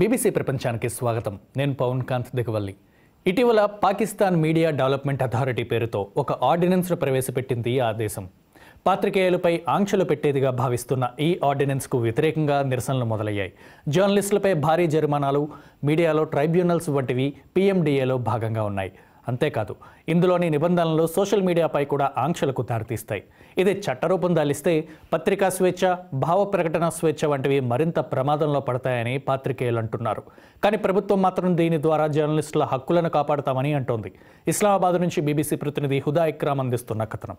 BBC ప్రపంచానికి స్వాగతం నేను పవన్ కాంత్ దిగవల్లి ఇటీవల పాకిస్తాన్ మీడియా డెవలప్మెంట్ అథారిటీ పేరుతో ఒక ఆర్డినెన్స్ను ప్రవేశపెట్టింది ఆ దేశం పాత్రికేయులపై ఆంక్షలు పెట్టేదిగా భావిస్తున్న ఈ ఆర్డినెన్స్కు వ్యతిరేకంగా నిరసనలు మొదలయ్యాయి జర్నలిస్టులపై భారీ జరిమానాలు మీడియాలో ట్రైబ్యునల్స్ వంటివి పీఎండీఏలో భాగంగా ఉన్నాయి అంతేకాదు ఇందులోని నిబంధనలు సోషల్ మీడియాపై కూడా ఆంక్షలకు దారితీస్తాయి ఇది చట్టరూపం దాలిస్తే పత్రికా స్వేచ్ఛ భావ ప్రకటన స్వేచ్ఛ వంటివి మరింత ప్రమాదంలో పడతాయని పాత్రికేయులు అంటున్నారు కానీ ప్రభుత్వం మాత్రం దీని ద్వారా జర్నలిస్టుల హక్కులను కాపాడతామని అంటోంది ఇస్లామాబాద్ నుంచి బీబీసీ ప్రతినిధి హుదా ఇక్రామ్ అందిస్తున్న కథనం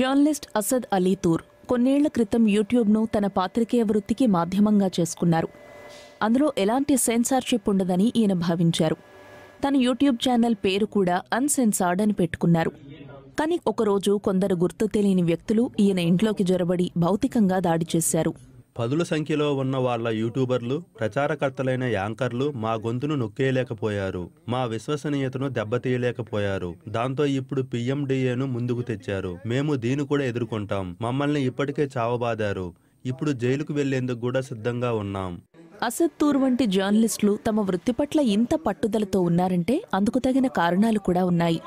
జర్నలిస్ట్ అసద్ అలీ తూర్ కొన్నేళ్ల క్రితం యూట్యూబ్ను తన పాత్రికేయ వృత్తికి మాధ్యమంగా చేసుకున్నారు అందులో ఎలాంటి సెన్సార్షిప్ ఉండదని ఈయన భావించారు తన యూట్యూబ్ ఛానల్ పేరు కూడా అన్సెన్సార్డ్ అని పెట్టుకున్నారు కానీ ఒకరోజు కొందరు గుర్తు తెలియని వ్యక్తులు ఈయన ఇంట్లోకి జొరబడి భౌతికంగా దాడి చేశారు పదుల సంఖ్యలో ఉన్న వాళ్ళ యూట్యూబర్లు ప్రచారకర్తలైన యాంకర్లు మా గొంతును నొక్కేయలేకపోయారు మా విశ్వసనీయతను దెబ్బతీయలేకపోయారు దాంతో ఇప్పుడు పిఎండిఏను ముందుకు తెచ్చారు మేము దీని కూడా ఎదుర్కొంటాం మమ్మల్ని ఇప్పటికే చావబాదారు ఇప్పుడు జైలుకు వెళ్లేందుకు కూడా సిద్ధంగా ఉన్నాం అసద్ తూర్ వంటి జర్నలిస్టులు తమ వృత్తి పట్ల ఇంత పట్టుదలతో ఉన్నారంటే అందుకు తగిన కారణాలు కూడా ఉన్నాయి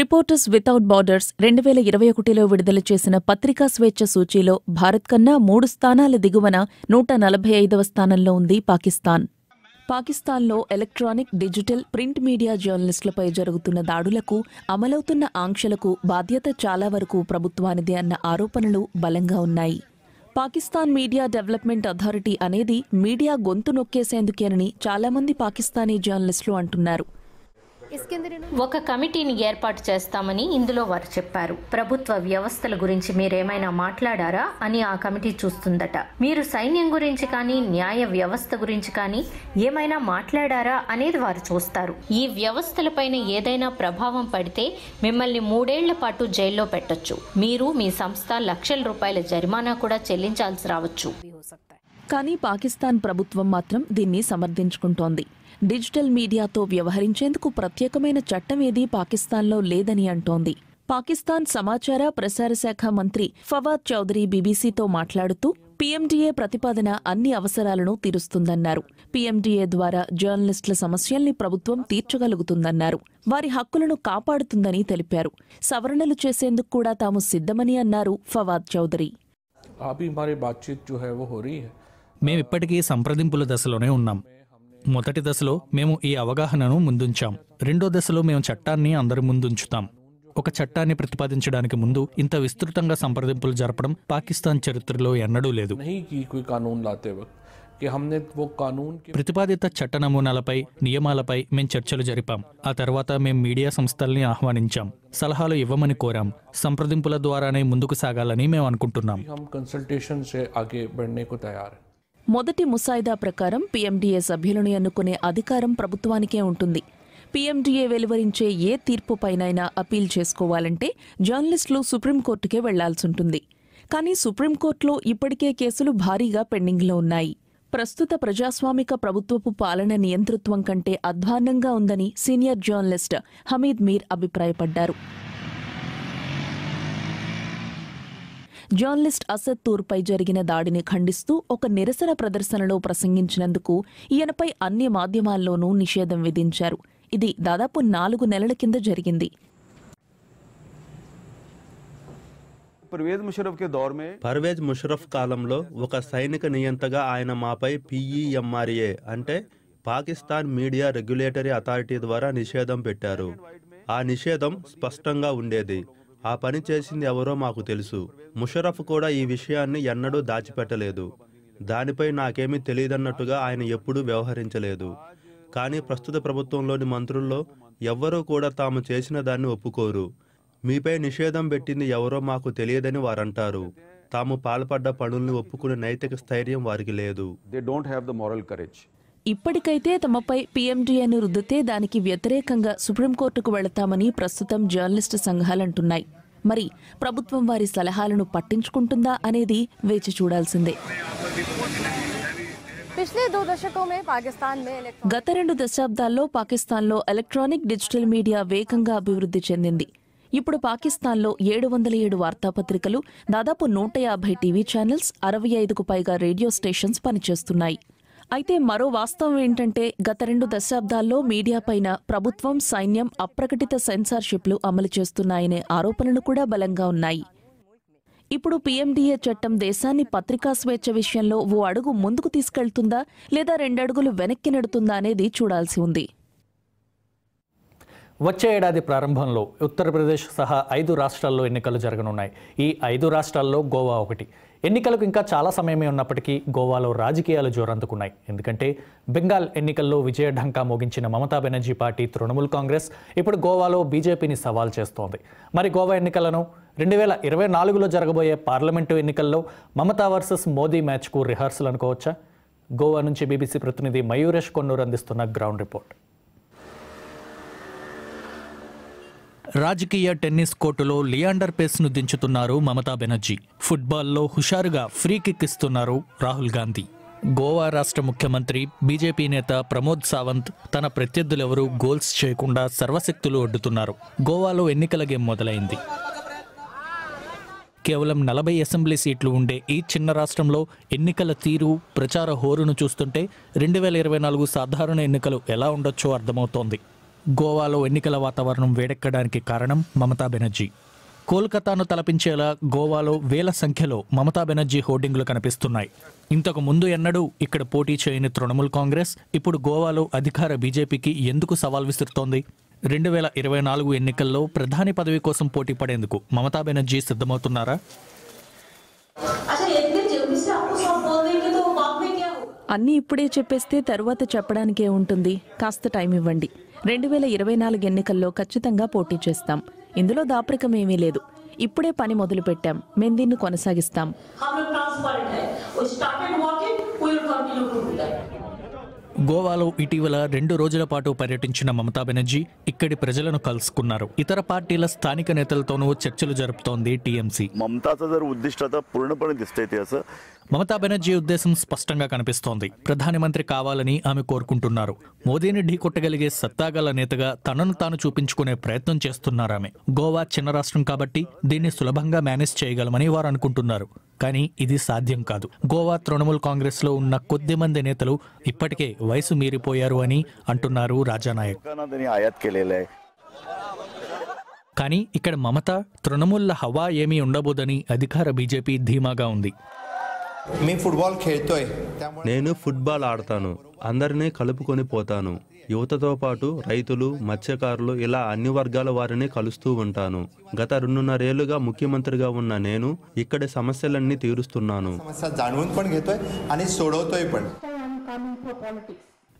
రిపోర్టర్స్ వితౌట్ బార్డర్స్ రెండు వేల ఇరవై ఒకటిలో విడుదల చేసిన పత్రికా స్వేచ్ఛ సూచీలో భారత్ కన్నా మూడు స్థానాల దిగువన నూట నలభై ఐదవ స్థానంలో ఉంది పాకిస్తాన్ పాకిస్తాన్లో ఎలక్ట్రానిక్ డిజిటల్ ప్రింట్ మీడియా జర్నలిస్టులపై జరుగుతున్న దాడులకు అమలవుతున్న ఆంక్షలకు బాధ్యత చాలా వరకు ప్రభుత్వానిది అన్న ఆరోపణలు బలంగా ఉన్నాయి పాకిస్తాన్ మీడియా డెవలప్మెంట్ అథారిటీ అనేది మీడియా గొంతు నొక్కేసేందుకేనని చాలామంది పాకిస్తానీ జర్నలిస్టులు అంటున్నారు ఒక కమిటీని ఏర్పాటు చేస్తామని ఇందులో వారు చెప్పారు ప్రభుత్వ వ్యవస్థల గురించి మీరేమైనా మాట్లాడారా అని ఆ కమిటీ చూస్తుందట మీరు సైన్యం గురించి కానీ న్యాయ వ్యవస్థ గురించి కానీ ఏమైనా మాట్లాడారా అనేది వారు చూస్తారు ఈ వ్యవస్థలపైన ఏదైనా ప్రభావం పడితే మిమ్మల్ని మూడేళ్ల పాటు జైల్లో పెట్టొచ్చు మీరు మీ సంస్థ లక్షల రూపాయల జరిమానా కూడా చెల్లించాల్సి రావచ్చు కానీ పాకిస్తాన్ ప్రభుత్వం మాత్రం దీన్ని సమర్థించుకుంటోంది డిజిటల్ మీడియాతో వ్యవహరించేందుకు ప్రత్యేకమైన చట్టం ఏదీ పాకిస్తాన్లో లేదని అంటోంది పాకిస్తాన్ సమాచార ప్రసార శాఖ మంత్రి ఫవాద్ చౌదరి బీబీసీతో మాట్లాడుతూ పీఎండీఏ ప్రతిపాదన అన్ని అవసరాలను తీరుస్తుందన్నారు పీఎండీఏ ద్వారా జర్నలిస్టుల సమస్యల్ని ప్రభుత్వం తీర్చగలుగుతుందన్నారు వారి హక్కులను కాపాడుతుందని తెలిపారు సవరణలు చేసేందుకు కూడా తాము సిద్ధమని అన్నారు ఫవాద్ చౌదరి మేమిప్పటికీ సంప్రదింపుల దశలోనే ఉన్నాం మొదటి దశలో మేము ఈ అవగాహనను ముందుంచాం రెండో దశలో మేము చట్టాన్ని అందరి ముందుంచుతాం ఒక చట్టాన్ని ప్రతిపాదించడానికి ముందు ఇంత విస్తృతంగా సంప్రదింపులు జరపడం పాకిస్తాన్ చరిత్రలో ఎన్నడూ లేదు ప్రతిపాదిత చట్ట నమూనాలపై నియమాలపై మేము చర్చలు జరిపాం ఆ తర్వాత మేము మీడియా సంస్థల్ని ఆహ్వానించాం సలహాలు ఇవ్వమని కోరాం సంప్రదింపుల ద్వారానే ముందుకు సాగాలని మేము అనుకుంటున్నాం మొదటి ముసాయిదా ప్రకారం పీఎండీఏ సభ్యులను ఎన్నుకునే అధికారం ప్రభుత్వానికే ఉంటుంది పీఎండీఏ వెలువరించే ఏ తీర్పుపైనైనా అపీల్ చేసుకోవాలంటే జర్నలిస్టులు సుప్రీంకోర్టుకే ఉంటుంది కానీ సుప్రీంకోర్టులో ఇప్పటికే కేసులు భారీగా పెండింగ్లో ఉన్నాయి ప్రస్తుత ప్రజాస్వామిక ప్రభుత్వపు పాలన నియంతృత్వం కంటే అధ్వాన్నంగా ఉందని సీనియర్ జర్నలిస్ట్ హమీద్ మీర్ అభిప్రాయపడ్డారు జర్నలిస్ట్ అసద్ తూర్పై జరిగిన దాడిని ఖండిస్తూ ఒక నిరసన ప్రదర్శనలో ప్రసంగించినందుకు ఈయనపై అన్ని మాధ్యమాల్లోనూ నిషేధం విధించారు ఇది దాదాపు నాలుగు నెలల కింద జరిగింది పర్వేజ్ ముషరఫ్ కాలంలో ఒక సైనిక నియంతగా ఆయన మాపై పిఈఎంఆర్ఏ అంటే పాకిస్తాన్ మీడియా రెగ్యులేటరీ అథారిటీ ద్వారా నిషేధం పెట్టారు ఆ నిషేధం స్పష్టంగా ఉండేది ఆ పని చేసింది ఎవరో మాకు తెలుసు ముషరఫ్ కూడా ఈ విషయాన్ని ఎన్నడూ దాచిపెట్టలేదు దానిపై నాకేమీ తెలియదన్నట్టుగా ఆయన ఎప్పుడూ వ్యవహరించలేదు కానీ ప్రస్తుత ప్రభుత్వంలోని మంత్రుల్లో ఎవ్వరూ కూడా తాము చేసిన దాన్ని ఒప్పుకోరు మీపై నిషేధం పెట్టింది ఎవరో మాకు తెలియదని వారంటారు తాము పాల్పడ్డ పనుల్ని ఒప్పుకునే నైతిక స్థైర్యం వారికి లేదు they don't have the moral courage ఇప్పటికైతే తమపై పీఎండీఏను రుద్దితే దానికి వ్యతిరేకంగా సుప్రీంకోర్టుకు వెళతామని ప్రస్తుతం జర్నలిస్టు సంఘాలంటున్నాయి మరి ప్రభుత్వం వారి సలహాలను పట్టించుకుంటుందా అనేది వేచి చూడాల్సిందే గత రెండు దశాబ్దాల్లో పాకిస్తాన్లో ఎలక్ట్రానిక్ డిజిటల్ మీడియా వేగంగా అభివృద్ధి చెందింది ఇప్పుడు పాకిస్తాన్లో ఏడు వందల ఏడు వార్తాపత్రికలు దాదాపు నూట యాభై టీవీ ఛానల్స్ అరవై ఐదుకు పైగా రేడియో స్టేషన్స్ పనిచేస్తున్నాయి అయితే మరో వాస్తవం ఏంటంటే గత రెండు దశాబ్దాల్లో మీడియాపైన ప్రభుత్వం సైన్యం అప్రకటిత సెన్సార్షిప్లు అమలు చేస్తున్నాయనే ఆరోపణలు కూడా బలంగా ఉన్నాయి ఇప్పుడు పీఎండీఏ చట్టం దేశాన్ని పత్రికా స్వేచ్ఛ విషయంలో ఓ అడుగు ముందుకు తీసుకెళ్తుందా లేదా రెండడుగులు వెనక్కి నెడుతుందా అనేది చూడాల్సి ఉంది వచ్చే ఏడాది ప్రారంభంలో ఉత్తరప్రదేశ్ సహా ఐదు రాష్ట్రాల్లో ఎన్నికలు జరగనున్నాయి ఈ ఐదు రాష్ట్రాల్లో గోవా ఒకటి ఎన్నికలకు ఇంకా చాలా సమయమే ఉన్నప్పటికీ గోవాలో రాజకీయాలు జోరందుకున్నాయి ఎందుకంటే బెంగాల్ ఎన్నికల్లో విజయ ఢంకా మోగించిన మమతా బెనర్జీ పార్టీ తృణమూల్ కాంగ్రెస్ ఇప్పుడు గోవాలో బీజేపీని సవాల్ చేస్తోంది మరి గోవా ఎన్నికలను రెండు వేల ఇరవై నాలుగులో జరగబోయే పార్లమెంటు ఎన్నికల్లో మమతా వర్సెస్ మోదీ మ్యాచ్కు రిహార్సల్ అనుకోవచ్చా గోవా నుంచి బీబీసీ ప్రతినిధి మయూరేష్ కొన్నూరు అందిస్తున్న గ్రౌండ్ రిపోర్ట్ రాజకీయ టెన్నిస్ కోర్టులో లియాండర్ పేస్ను దించుతున్నారు మమతా బెనర్జీ ఫుట్బాల్లో హుషారుగా ఫ్రీ కిక్ ఇస్తున్నారు రాహుల్ గాంధీ గోవా రాష్ట్ర ముఖ్యమంత్రి బీజేపీ నేత ప్రమోద్ సావంత్ తన ప్రత్యర్థులెవరూ గోల్స్ చేయకుండా సర్వశక్తులు ఒడ్డుతున్నారు గోవాలో ఎన్నికల గేమ్ మొదలైంది కేవలం నలభై అసెంబ్లీ సీట్లు ఉండే ఈ చిన్న రాష్ట్రంలో ఎన్నికల తీరు ప్రచార హోరును చూస్తుంటే రెండు వేల ఇరవై నాలుగు సాధారణ ఎన్నికలు ఎలా ఉండొచ్చో అర్థమవుతోంది గోవాలో ఎన్నికల వాతావరణం వేడెక్కడానికి కారణం మమతా బెనర్జీ కోల్కతాను తలపించేలా గోవాలో వేల సంఖ్యలో మమతా బెనర్జీ హోర్డింగ్లు కనిపిస్తున్నాయి ఇంతకు ముందు ఎన్నడూ ఇక్కడ పోటీ చేయని తృణమూల్ కాంగ్రెస్ ఇప్పుడు గోవాలో అధికార బీజేపీకి ఎందుకు సవాల్ విసురుతోంది రెండు వేల ఇరవై నాలుగు ఎన్నికల్లో ప్రధాని పదవి కోసం పోటీ పడేందుకు మమతా బెనర్జీ సిద్ధమవుతున్నారా అన్నీ ఇప్పుడే చెప్పేస్తే తరువాత చెప్పడానికే ఉంటుంది కాస్త టైం ఇవ్వండి రెండు వేల ఇరవై నాలుగు ఎన్నికల్లో ఖచ్చితంగా పోటీ చేస్తాం ఇందులో దాపరికమేమీ లేదు ఇప్పుడే పని మొదలు పెట్టాం మేము దీన్ని కొనసాగిస్తాం గోవాలో ఇటీవల రెండు రోజుల పాటు పర్యటించిన మమతా బెనర్జీ ఇక్కడి ప్రజలను కలుసుకున్నారు ఇతర పార్టీల స్థానిక నేతలతోనూ చర్చలు జరుపుతోంది టీఎంసీ మమతా ఉద్దిష్టత उद्दिष्ट మమతా బెనర్జీ ఉద్దేశం స్పష్టంగా కనిపిస్తోంది ప్రధానమంత్రి కావాలని ఆమె కోరుకుంటున్నారు మోదీని ఢీకొట్టగలిగే సత్తాగల నేతగా తనను తాను చూపించుకునే ప్రయత్నం చేస్తున్నారామె గోవా చిన్న రాష్ట్రం కాబట్టి దీన్ని సులభంగా మేనేజ్ చేయగలమని వారు అనుకుంటున్నారు కానీ ఇది సాధ్యం కాదు గోవా తృణమూల్ కాంగ్రెస్లో ఉన్న కొద్ది మంది నేతలు ఇప్పటికే వయసు మీరిపోయారు అని అంటున్నారు రాజానాయక్ కానీ ఇక్కడ మమత తృణమూల్ల హవా ఏమీ ఉండబోదని అధికార బీజేపీ ధీమాగా ఉంది నేను ఫుట్బాల్ ఆడతాను అందరినీ కలుపుకొని పోతాను యువతతో పాటు రైతులు మత్స్యకారులు ఇలా అన్ని వర్గాల వారిని కలుస్తూ ఉంటాను గత రెండున్నరేళ్లుగా ముఖ్యమంత్రిగా ఉన్న నేను ఇక్కడ సమస్యలన్నీ తీరుస్తున్నాను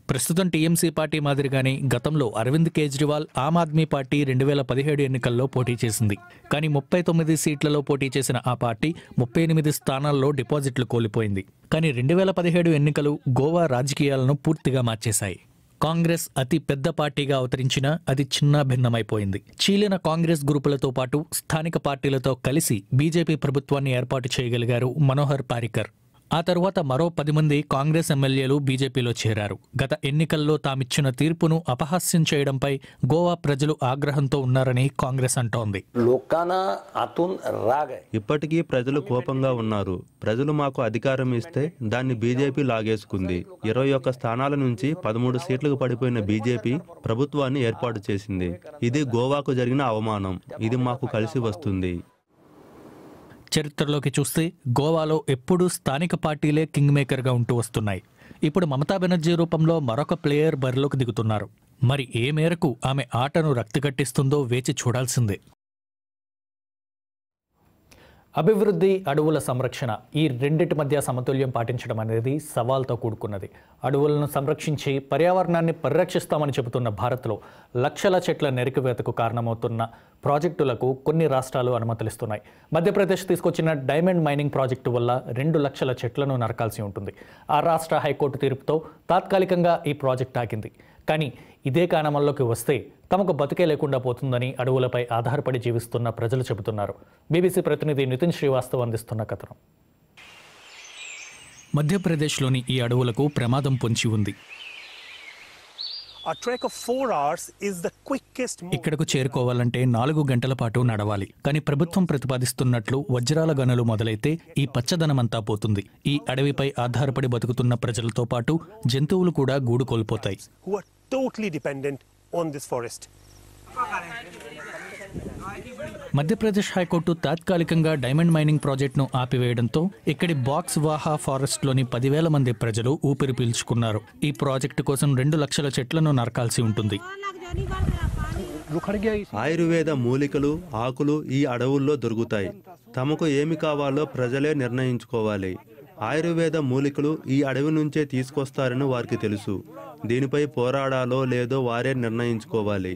ప్రస్తుతం టీఎంసీ పార్టీ మాదిరిగానే గతంలో అరవింద్ కేజ్రీవాల్ ఆమ్ ఆద్మీ పార్టీ రెండు వేల పదిహేడు ఎన్నికల్లో పోటీ చేసింది కానీ ముప్పై తొమ్మిది సీట్లలో పోటీ చేసిన ఆ పార్టీ ముప్పై ఎనిమిది స్థానాల్లో డిపాజిట్లు కోల్పోయింది కానీ రెండు వేల పదిహేడు ఎన్నికలు గోవా రాజకీయాలను పూర్తిగా మార్చేశాయి కాంగ్రెస్ అతి పెద్ద పార్టీగా అవతరించినా అది చిన్నా భిన్నమైపోయింది చీలిన కాంగ్రెస్ గ్రూపులతో పాటు స్థానిక పార్టీలతో కలిసి బీజేపీ ప్రభుత్వాన్ని ఏర్పాటు చేయగలిగారు మనోహర్ పారికర్ ఆ తర్వాత మరో పది మంది కాంగ్రెస్ ఎమ్మెల్యేలు బీజేపీలో చేరారు గత ఎన్నికల్లో తామిచ్చిన తీర్పును అపహాస్యం చేయడంపై గోవా ప్రజలు ఆగ్రహంతో ఉన్నారని కాంగ్రెస్ అంటోంది ఇప్పటికీ ప్రజలు కోపంగా ఉన్నారు ప్రజలు మాకు అధికారం ఇస్తే దాన్ని బీజేపీ లాగేసుకుంది ఇరవై ఒక్క స్థానాల నుంచి పదమూడు సీట్లకు పడిపోయిన బీజేపీ ప్రభుత్వాన్ని ఏర్పాటు చేసింది ఇది గోవాకు జరిగిన అవమానం ఇది మాకు కలిసి వస్తుంది చరిత్రలోకి చూస్తే గోవాలో ఎప్పుడూ స్థానిక పార్టీలే కింగ్ మేకర్గా ఉంటూ వస్తున్నాయి ఇప్పుడు మమతా బెనర్జీ రూపంలో మరొక ప్లేయర్ బరిలోకి దిగుతున్నారు మరి ఏ మేరకు ఆమె ఆటను రక్తికట్టిస్తుందో వేచి చూడాల్సిందే అభివృద్ధి అడవుల సంరక్షణ ఈ రెండింటి మధ్య సమతుల్యం పాటించడం అనేది సవాల్తో కూడుకున్నది అడవులను సంరక్షించి పర్యావరణాన్ని పరిరక్షిస్తామని చెబుతున్న భారత్లో లక్షల చెట్ల నెరికివేతకు కారణమవుతున్న ప్రాజెక్టులకు కొన్ని రాష్ట్రాలు అనుమతులిస్తున్నాయి మధ్యప్రదేశ్ తీసుకొచ్చిన డైమండ్ మైనింగ్ ప్రాజెక్టు వల్ల రెండు లక్షల చెట్లను నరకాల్సి ఉంటుంది ఆ రాష్ట్ర హైకోర్టు తీర్పుతో తాత్కాలికంగా ఈ ప్రాజెక్ట్ ఆగింది కానీ ఇదే కారణంలోకి వస్తే తమకు బతికే లేకుండా పోతుందని అడవులపై ఆధారపడి జీవిస్తున్న ప్రజలు చెబుతున్నారు బీబీసీ ప్రతినిధి నితిన్ శ్రీవాస్తవ్ అందిస్తున్న కథనం మధ్యప్రదేశ్లోని ఈ అడవులకు ప్రమాదం పొంచి ఉంది ఇక్కడకు చేరుకోవాలంటే నాలుగు గంటల పాటు నడవాలి కానీ ప్రభుత్వం ప్రతిపాదిస్తున్నట్లు వజ్రాల గనులు మొదలైతే ఈ పచ్చదనమంతా పోతుంది ఈ అడవిపై ఆధారపడి బతుకుతున్న ప్రజలతో పాటు జంతువులు కూడా గూడు కోల్పోతాయి own this forest Madhya Pradesh high court తాత్కాలికంగా డైమండ్ మైనింగ్ ప్రాజెక్టును ఆపివేయడంతో ఇక్కడి బాక్స్ వాహా ఫారెస్ట్లోని పదివేల మంది ప్రజలు ఊపిరి పీల్చుకున్నారు ఈ ప్రాజెక్టు కోసం రెండు లక్షల చెట్లను నరకాల్సి ఉంటుంది ఆయుర్వేద మూలికలు ఆకులు ఈ అడవుల్లో దొరుకుతాయి తమకు ఏమి కావాలో ప్రజలే నిర్ణయించుకోవాలి ఆయుర్వేద మూలికలు ఈ అడవి నుంచే తీసుకొస్తారని వారికి తెలుసు దీనిపై పోరాడాలో లేదో వారే నిర్ణయించుకోవాలి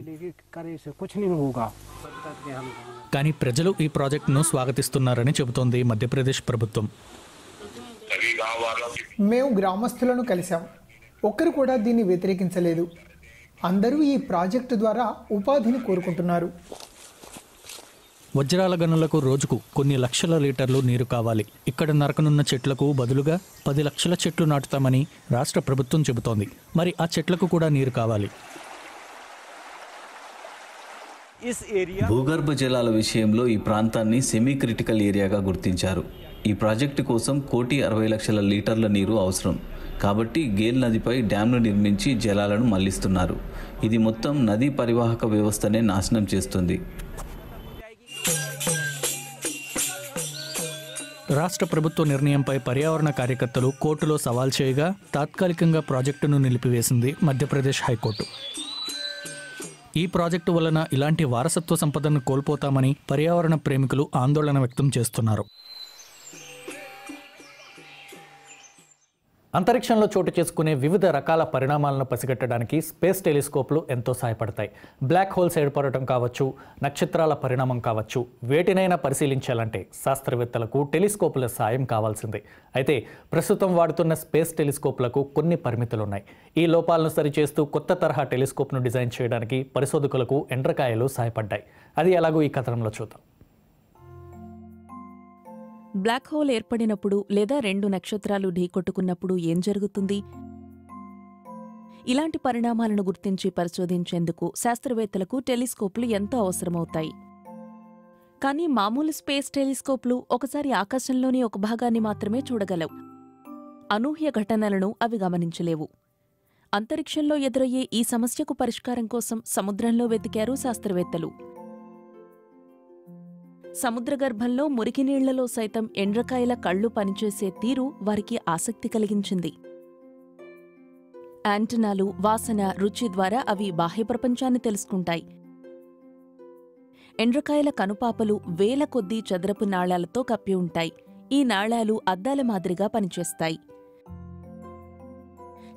కానీ ప్రజలు ఈ ప్రాజెక్టును స్వాగతిస్తున్నారని చెబుతోంది మధ్యప్రదేశ్ ప్రభుత్వం మేము గ్రామస్తులను కలిశాం ఒక్కరు కూడా దీన్ని వ్యతిరేకించలేదు అందరూ ఈ ప్రాజెక్టు ద్వారా ఉపాధిని కోరుకుంటున్నారు వజ్రాల గనులకు రోజుకు కొన్ని లక్షల లీటర్లు నీరు కావాలి ఇక్కడ నరకనున్న చెట్లకు బదులుగా పది లక్షల చెట్లు నాటుతామని రాష్ట్ర ప్రభుత్వం చెబుతోంది మరి ఆ చెట్లకు కూడా నీరు కావాలి భూగర్భ జలాల విషయంలో ఈ ప్రాంతాన్ని సెమీ క్రిటికల్ ఏరియాగా గుర్తించారు ఈ ప్రాజెక్టు కోసం కోటి అరవై లక్షల లీటర్ల నీరు అవసరం కాబట్టి గేల్ నదిపై డ్యాంను నిర్మించి జలాలను మళ్లిస్తున్నారు ఇది మొత్తం నదీ పరివాహక వ్యవస్థనే నాశనం చేస్తుంది రాష్ట్ర ప్రభుత్వ నిర్ణయంపై పర్యావరణ కార్యకర్తలు కోర్టులో సవాల్ చేయగా తాత్కాలికంగా ప్రాజెక్టును నిలిపివేసింది మధ్యప్రదేశ్ హైకోర్టు ఈ ప్రాజెక్టు వలన ఇలాంటి వారసత్వ సంపదను కోల్పోతామని పర్యావరణ ప్రేమికులు ఆందోళన వ్యక్తం చేస్తున్నారు అంతరిక్షంలో చోటు చేసుకునే వివిధ రకాల పరిణామాలను పసిగట్టడానికి స్పేస్ టెలిస్కోప్లు ఎంతో సహాయపడతాయి బ్లాక్ హోల్స్ ఏర్పడటం కావచ్చు నక్షత్రాల పరిణామం కావచ్చు వేటినైనా పరిశీలించాలంటే శాస్త్రవేత్తలకు టెలిస్కోపుల సాయం కావాల్సిందే అయితే ప్రస్తుతం వాడుతున్న స్పేస్ టెలిస్కోప్లకు కొన్ని పరిమితులున్నాయి ఈ లోపాలను సరిచేస్తూ కొత్త తరహా టెలిస్కోప్ను డిజైన్ చేయడానికి పరిశోధకులకు ఎండ్రకాయలు సహాయపడ్డాయి అది ఎలాగో ఈ కథనంలో చూద్దాం బ్లాక్ హోల్ ఏర్పడినప్పుడు లేదా రెండు నక్షత్రాలు ఢీకొట్టుకున్నప్పుడు ఏం జరుగుతుంది ఇలాంటి పరిణామాలను గుర్తించి పరిశోధించేందుకు శాస్త్రవేత్తలకు టెలిస్కోప్లు ఎంతో అవసరమవుతాయి కానీ మామూలు స్పేస్ టెలిస్కోప్లు ఒకసారి ఆకాశంలోని ఒక భాగాన్ని మాత్రమే చూడగలవు అనూహ్య ఘటనలను అవి గమనించలేవు అంతరిక్షంలో ఎదురయ్యే ఈ సమస్యకు పరిష్కారం కోసం సముద్రంలో వెతికారు శాస్త్రవేత్తలు సముద్రగర్భంలో మురికినీళ్లలో సైతం ఎండ్రకాయల కళ్ళు పనిచేసే తీరు వారికి ఆసక్తి కలిగించింది యాంటనాలు వాసన రుచి ద్వారా అవి బాహ్య ప్రపంచాన్ని తెలుసుకుంటాయి ఎండ్రకాయల కనుపాపలు వేల కొద్దీ చదరపు నాళాలతో కప్పి ఉంటాయి ఈ నాళాలు అద్దాల మాదిరిగా పనిచేస్తాయి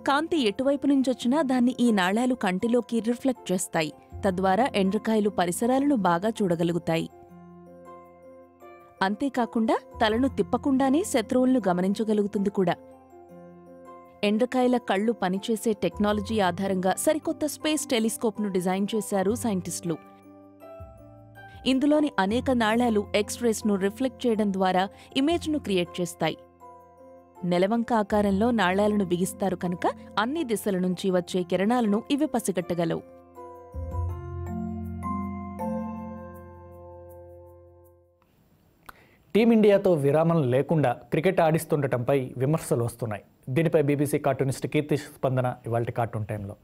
కాంతి ఎటువైపు నుంచొచ్చినా దాన్ని ఈ నాళాలు కంటిలోకి రిఫ్లెక్ట్ చేస్తాయి తద్వారా ఎండ్రకాయలు పరిసరాలను బాగా చూడగలుగుతాయి అంతేకాకుండా తలను తిప్పకుండానే శత్రువులను గమనించగలుగుతుంది కూడా ఎండ్రకాయల కళ్ళు పనిచేసే టెక్నాలజీ ఆధారంగా సరికొత్త స్పేస్ టెలిస్కోప్ను డిజైన్ చేశారు సైంటిస్టులు ఇందులోని అనేక నాళాలు ఎక్స్రేస్ను రిఫ్లెక్ట్ చేయడం ద్వారా ఇమేజ్ను క్రియేట్ చేస్తాయి నెలవంక ఆకారంలో నాళాలను బిగిస్తారు కనుక అన్ని దిశల నుంచి వచ్చే కిరణాలను ఇవి పసిగట్టగలవు టీమిండియాతో విరామం లేకుండా క్రికెట్ ఆడిస్తుండటంపై విమర్శలు వస్తున్నాయి దీనిపై బీబీసీ కార్టూనిస్ట్ కీర్తి స్పందన ఇవాళ కార్టూన్ టైంలో